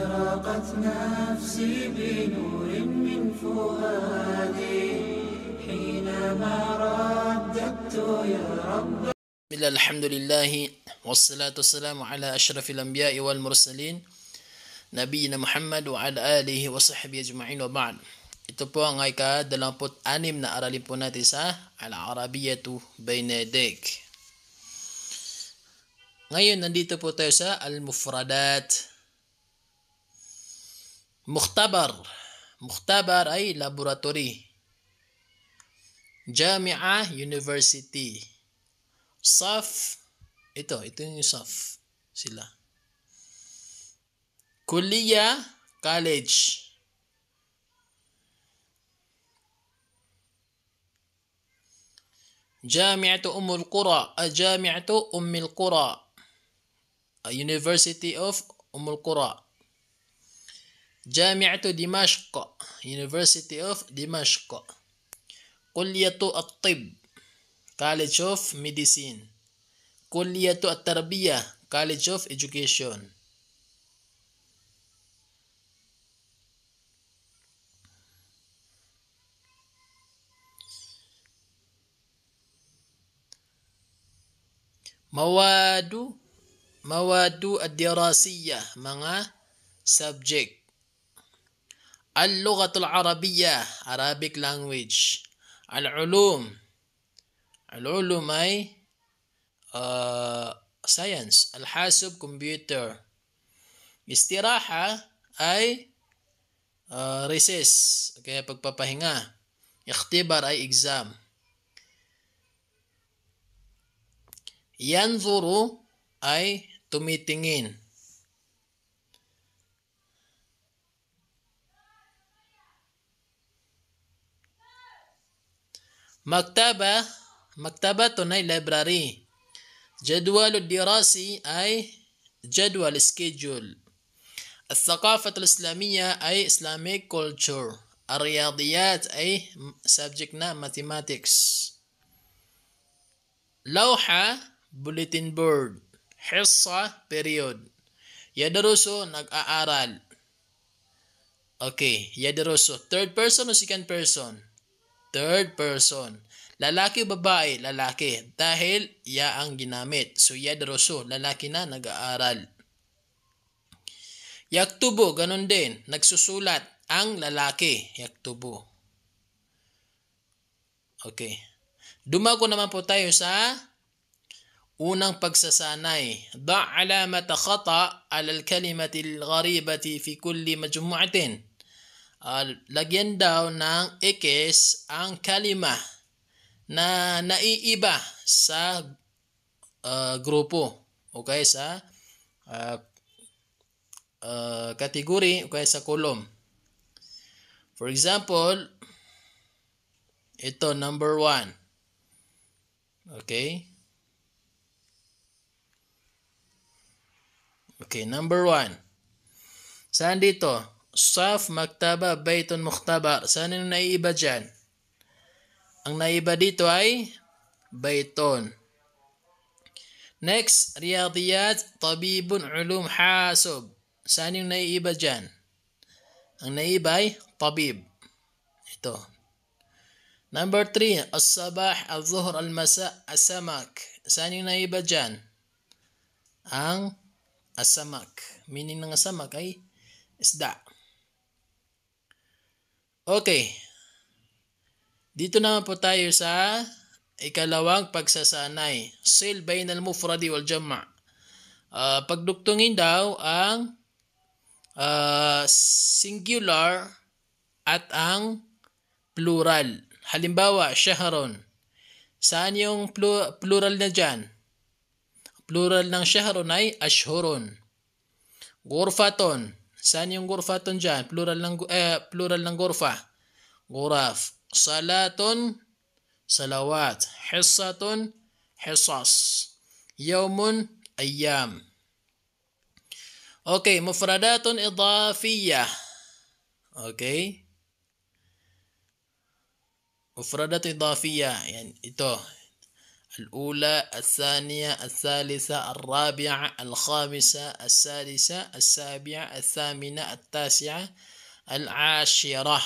أشرقت نفسي بنور من فؤادي حينما رددت يا رب بسم الله الحمد لله والصلاة والسلام على أشرف الأنبياء والمرسلين نبينا محمد وعلى آله وصحبه أجمعين وبعد Ito po ang ika 26 na aralin po natin sa Al-Arabiyatu Bainedek. Ngayon, nandito po tayo sa Al-Mufradat مختبر مختبر أي لابوراتوري جامعة university صف إتو إتو صف sila كلية college جامعة أم القرى جامعة أم القرى University of أم القرى Jami'atu Dimashq, University of Dimashq. Kulliyatu At-Tib, College of Medicine. Kulliyatu At-Tarbiyah, College of Education. Mawadu Mawadu ad-dirasiyah, mga subject اللغة العربية Arabic language العلوم العلوم أي uh, science الحاسب كمبيوتر استراحة أي uh, recess kaya pagpapahinga اختبار أي exam ينظر أي tumitingin مكتبة مكتبة أي library جدول الدراسي أي جدول schedule الثقافة الإسلامية أي Islamic culture الرياضيات أي subject نام mathematics لوحة bulletin board حصة period يدرس nag-aaral Okay, يدرس third person o second person Third person. Lalaki babae, lalaki. Dahil ya ang ginamit. So yedroso. lalaki na nag-aaral. Yaktubo, ganun din. Nagsusulat ang lalaki. Yaktubo. Okay. Dumako naman po tayo sa unang pagsasanay. Da' alamata khata alal kalimati al-gharibati fi kulli majmu'atin uh, lagyan daw ng ikis ang kalima na naiiba sa uh, grupo okay sa uh, ah, uh, category okay sa column for example ito number 1 okay okay number 1 saan dito Saf, maktaba, baitun, mukhtabar. Saan yung naiiba dyan? Ang naiba dito ay baitun. Next, riyadiyat, tabibun, ulum, hasob. Saan yung naiiba dyan? Ang naiiba ay tabib. Ito. Number 3, as-sabah, al-zuhur, al-masa, asamak. Saan yung naiiba dyan? Ang asamak. Meaning ng asamak ay isda. Okay. Dito naman po tayo sa ikalawang pagsasanay. Sil bainal mufradi wal jamma. Uh, pagduktungin daw ang uh, singular at ang plural. Halimbawa, shaharon. Saan yung plu- plural na dyan? Plural ng shaharon ay ashhuron. Gurfaton. Saan yung gurfaton dyan? Plural ng, eh, plural ng gurfa. غرف صلاة صلوات حصة حصص يوم أيام أوكي مفردات إضافية أوكي مفردات إضافية يعني إتو الأولى الثانية الثالثة الرابعة الخامسة السادسة السابعة الثامنة التاسعة العاشرة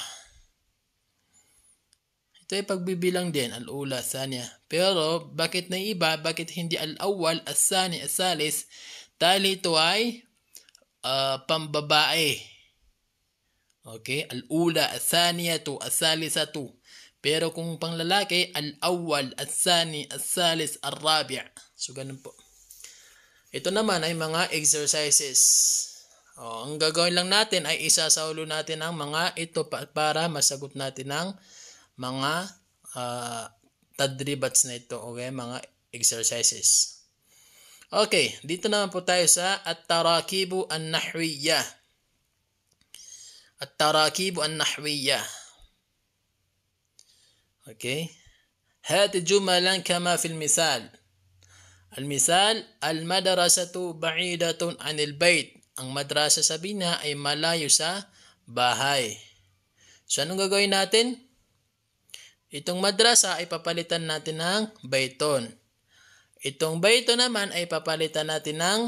Ito ay pagbibilang din al-ula saniya. Pero bakit na iba? Bakit hindi al-awwal, as-sani, as-salis? Dahil ito ay uh, pambabae. Okay? Al-ula, as-saniya to, as-salisa to. Pero kung panglalaki, al-awwal, as-sani, as-salis, al rabi So, ganun po. Ito naman ay mga exercises. O, oh, ang gagawin lang natin ay isasahulo natin ang mga ito pa para masagot natin ang mga uh, tadribats na ito o okay? mga exercises. Okay, dito naman po tayo sa at-tarakibu an-nahwiyya. At-tarakibu an-nahwiyya. Okay? هات جملا كما في misal Al-Madrasatu ba'idatun anil البيت. Ang madrasa sa bina ay malayo sa bahay. So anong gagawin natin? Itong madrasa ay papalitan natin ng bayton. Itong bayton naman ay papalitan natin ng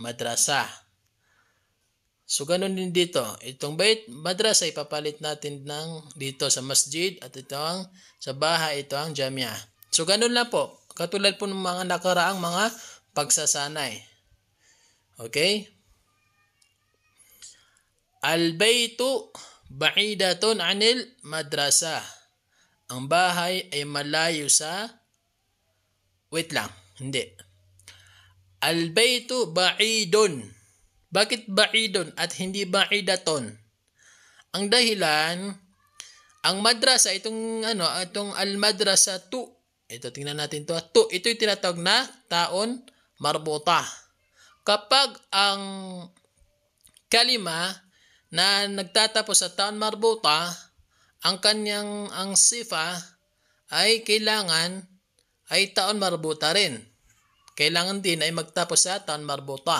madrasa. So, ganun din dito. Itong bait, madrasa ay papalit natin ng dito sa masjid at ito ang sa bahay, ito ang jamia. So, ganun lang po. Katulad po ng mga nakaraang mga pagsasanay. Okay? Al-baytu ba'idatun anil madrasah. Ang bahay ay malayo sa... Wait lang, hindi. Al-baytu ba'idun. Bakit ba'idun at hindi ba'idaton? Ang dahilan, ang madrasa, itong ano, itong al-madrasa tu. Ito, tingnan natin to. Tu, ito yung tinatawag na taon marbuta. Kapag ang kalima na nagtatapos sa taon marbuta, ang kanyang ang sifa ay kailangan ay taon marbuta rin. Kailangan din ay magtapos sa taon marbuta.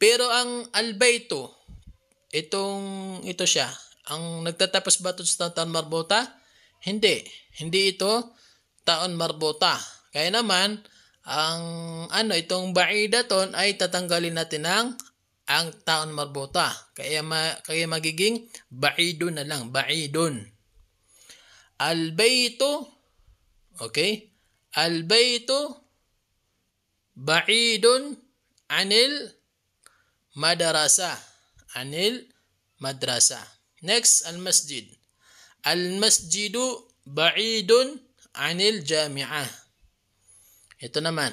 Pero ang albayto, itong ito siya, ang nagtatapos ba ito sa taon marbuta? Hindi. Hindi ito taon marbuta. Kaya naman, ang ano itong ba'idaton ay tatanggalin natin ang ang taon marbuta. Kaya ma, kaya magiging ba'idun na lang, ba'idun. البيت أوكي البيت بعيد عن المدرسة عن المدرسة next المسجد المسجد بعيد عن الجامعة itu naman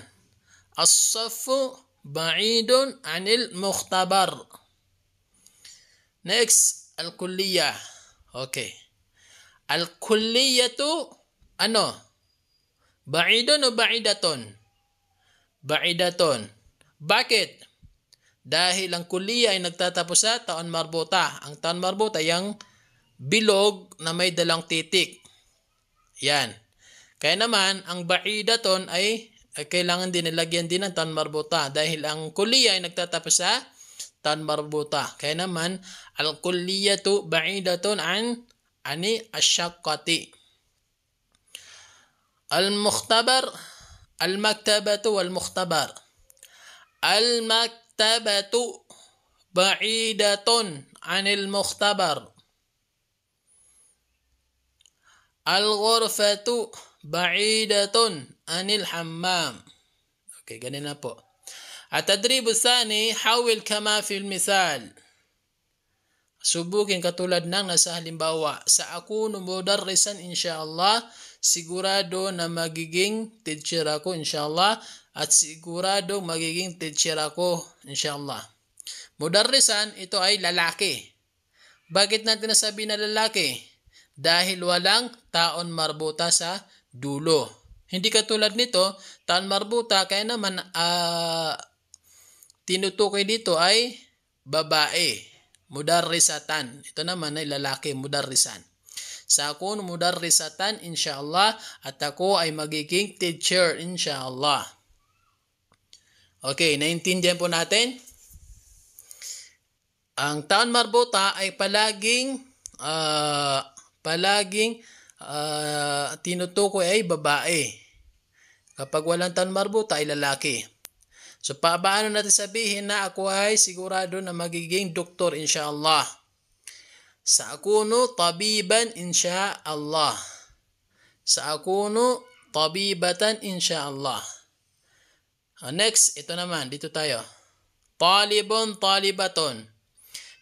الصف بعيد عن المختبر next الكلية okay Al-kulliyatu, ano? Ba'idun o ba'idaton? Ba'idaton. Bakit? Dahil ang kuliya ay nagtatapos sa taon marbuta. Ang taon marbuta ay bilog na may dalang titik. Yan. Kaya naman, ang ba'idaton ay, ay kailangan din nilagyan din ng tan marbuta dahil ang kuliya ay nagtatapos sa tan marbuta. Kaya naman, al kulliyatu ba'idaton an عن الشقة المختبر المكتبة والمختبر المكتبة بعيدة عن المختبر الغرفة بعيدة عن الحمام أوكي قلنا التدريب الثاني حول كما في المثال Subukin katulad ng nasa halimbawa. Sa ako numudarrisan insyaallah, sigurado na magiging teacher ako insyaallah at sigurado magiging teacher ako insyaallah. Mudarrisan, ito ay lalaki. Bakit natin nasabi na lalaki? Dahil walang taon marbuta sa dulo. Hindi katulad nito, taon marbuta, kaya naman uh, tinutukoy dito ay babae mudarrisatan. Ito naman ay lalaki, mudarrisan. Sa akong mudarrisatan, inshallah, at ako ay magiging teacher, inshallah. Okay, naintindihan po natin? Ang taon marbuta ay palaging uh, palaging uh, tinutukoy ay babae. Kapag walang taon marbuta ay lalaki. So, paano natin sabihin na ako ay sigurado na magiging doktor, insyaAllah. Sa akuno tabiban, insyaAllah. Sa akuno tabibatan, insyaAllah. Ah, next, ito naman, dito tayo. Talibon, talibaton.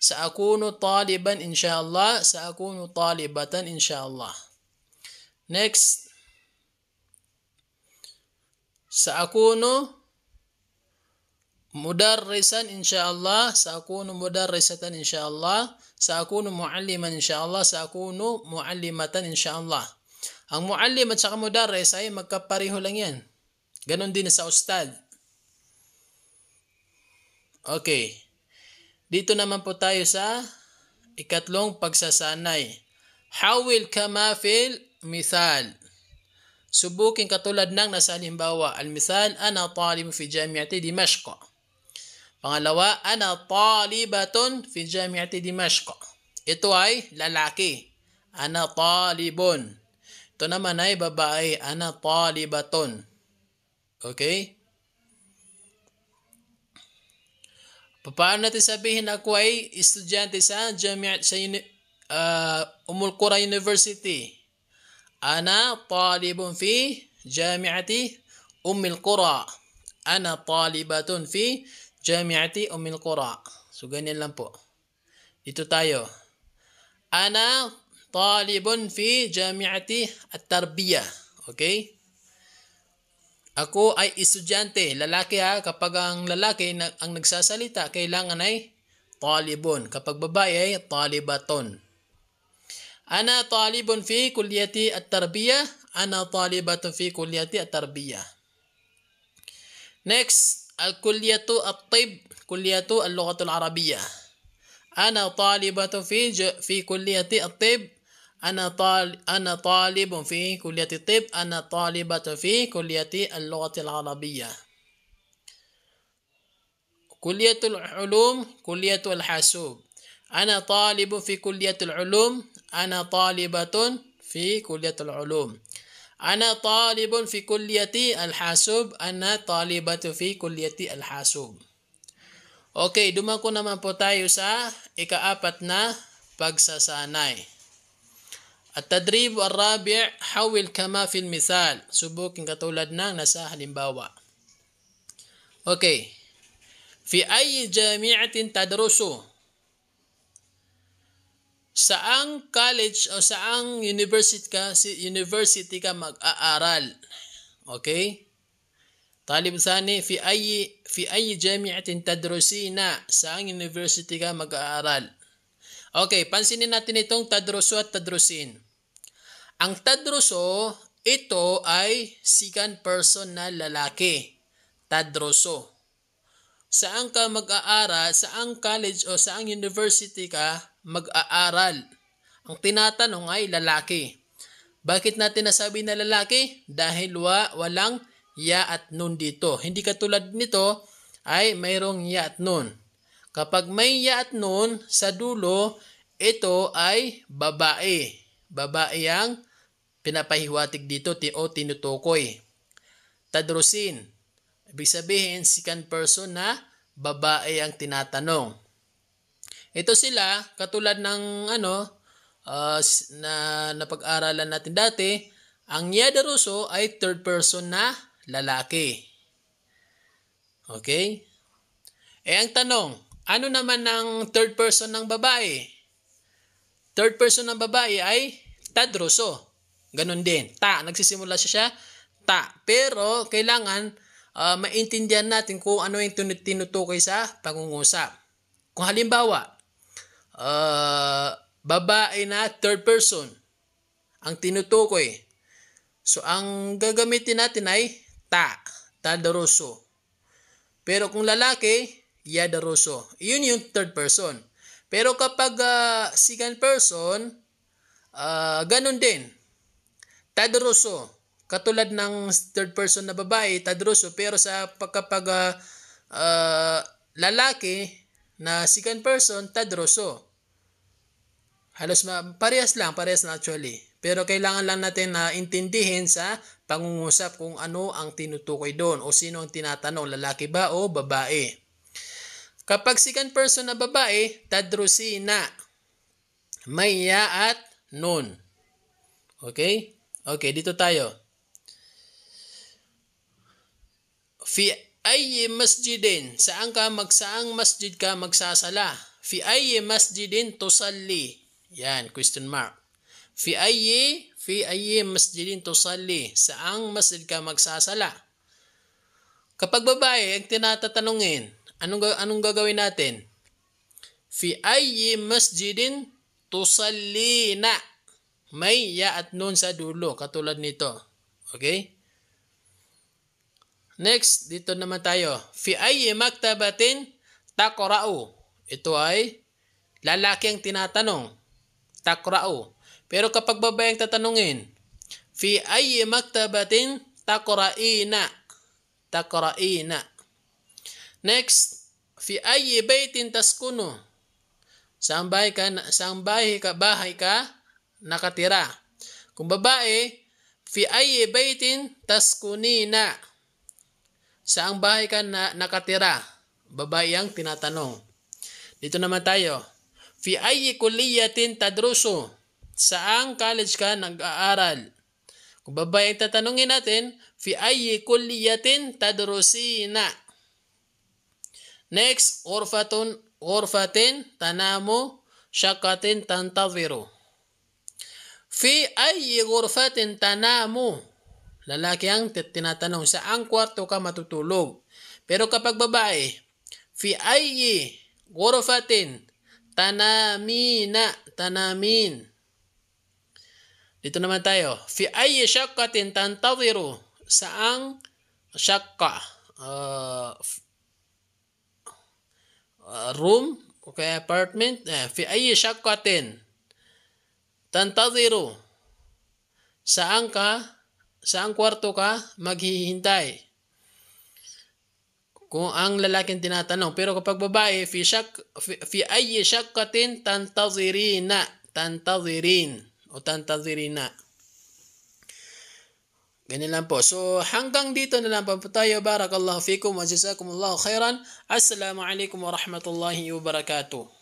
Sa akuno taliban, insyaAllah. Sa akuno talibatan, insyaAllah. Next, sa akuno مدرسا insyaallah شاء mudarrisatan insyaallah مدرسة mualliman insyaallah الله muallimatan insyaallah Ang muallim at saka mudarris ay magkapareho lang yan. ganun din sa ustad. Okay. Dito naman po tayo sa ikatlong pagsasanay. Hawil kama fil mithal. Subukin katulad ng nasa halimbawa. al misal ana talim fi jamiati Dimashqa. Pangalawa, ana talibatun fi jami'ati Dimashq. Ito ay lalaki. Ana talibun. Ito naman ay babae. Ana talibatun. Okay? Paano natin sabihin ako ay estudyante sa Jami'at sa uh, Umul Qura University? Ana talibun fi Jami'ati Umul Qura. Ana talibatun fi Jami'ati Ummil Qura. So, ganyan lang po. Dito tayo. Ana talibun fi Jami'ati At-Tarbiyah. Okay? Ako ay estudyante, lalaki ha. Kapag ang lalaki na, ang nagsasalita, kailangan ay talibun. Kapag babae ay talibaton. Ana talibun fi kulyati at-tarbiyah. Ana talibatun fi kulyati at-tarbiyah. Next, كلية الطب كلية اللغة العربية أنا طالبة في ج... في كلية الطب أنا طال أنا طالب في كلية الطب أنا طالبة في كلية اللغة العربية كلية العلوم كلية الحاسوب أنا طالب في كلية العلوم أنا طالبة في كلية العلوم Ana talibun fi kulliyati al-hasub. Ana talibatu fi kulliyati al-hasub. Okay, dumako naman po tayo sa ikaapat na pagsasanay. At-tadrib ar-rabi' hawil kama fil misal. Subukin katulad ng nasa halimbawa. Okay. Fi ay jami'atin tadrusu saang college o saang university ka university ka mag-aaral. Okay? Talib thani fi ay fi ay jami'atin tadrusina saang university ka mag-aaral. Okay, pansinin natin itong tadruso at tadrusin. Ang tadruso, ito ay second person na lalaki. Tadruso. saang ka mag-aaral, saang college o saang university ka mag-aaral. Ang tinatanong ay lalaki. Bakit natin nasabi na lalaki? Dahil wa, walang ya at nun dito. Hindi katulad nito ay mayroong ya at nun. Kapag may ya at nun sa dulo, ito ay babae. Babae ang pinapahiwatig dito o tinutukoy. Tadrusin. Ibig sabihin, second person na babae ang tinatanong. Ito sila, katulad ng ano, uh, na napag-aralan natin dati, ang Yadaruso ay third person na lalaki. Okay? Eh ang tanong, ano naman ng third person ng babae? Third person ng babae ay Tadroso. Ganon din. Ta, nagsisimula siya siya. Ta. Pero kailangan uh, maintindihan natin kung ano yung tinutukoy sa pangungusap. Kung halimbawa, uh, babae na third person ang tinutukoy. So, ang gagamitin natin ay ta, tadaroso. Pero kung lalaki, yadaroso. Iyon yung third person. Pero kapag uh, second person, uh, ganun din. Tadroso. Katulad ng third person na babae, tadroso. Pero sa pagkapag uh, uh, lalaki na second person, tadroso. Halos ma- parehas lang, parehas na actually. Pero kailangan lang natin na intindihin sa pangungusap kung ano ang tinutukoy doon o sino ang tinatanong, lalaki ba o babae. Kapag second person na babae, tadrusina. May at nun. Okay? Okay, dito tayo. Fi ay masjidin. Saan ka magsaang masjid ka magsasala? Fi ay masjidin tusalli yan, question mark. Fi ayyi, fi ayyi masjidin tusalli. Saang masjid ka magsasala? Kapag babae, ang tinatatanungin, anong, anong gagawin natin? Fi ayyi masjidin tusalli na. May ya at nun sa dulo, katulad nito. Okay? Next, dito naman tayo. Fi ayyi maktabatin takorao. Ito ay lalaki ang tinatanong takra'u. Pero kapag babae babaeng tatanungin, fi ayyi maktabatin takra'ina. Takra'ina. Next, fi ayyi baitin taskunu. Saan bahay ka, saan bahay ka, bahay ka nakatira. Kung babae, fi ayyi baitin taskunina. Saan bahay ka na, nakatira? Babae ang tinatanong. Dito naman tayo. Fi ayyi kulliyatin tadruso? Saang college ka nag-aaral? Kung babae tatanungin natin, fi ayyi kulliyatin tadrusina? Next, orfatun, orfatin tanamu shakatin tantaviru. Fi ayyi gurfatin tanamu? Lalaki ang tinatanong, saang kwarto ka matutulog? Pero kapag babae, fi ayyi gurfatin Tanamina, tanamin. Dito naman tayo. Fi ay syakkatin tantadhiru. Saang syakka? Uh, uh, room? Okay, apartment? Eh, fi ay syakkatin tantadhiru. Saang ka? Saang kwarto ka maghihintay? kung ang lalaking tinatanong. Pero kapag babae, fi shak fi, fi ayyi shaqqatin tantazirina, tantazirin o tantazirina. Ganyan lang po. So, hanggang dito na lang po tayo. Barakallahu fikum wa jazakumullahu khairan. Assalamu alaikum wa rahmatullahi wa barakatuh.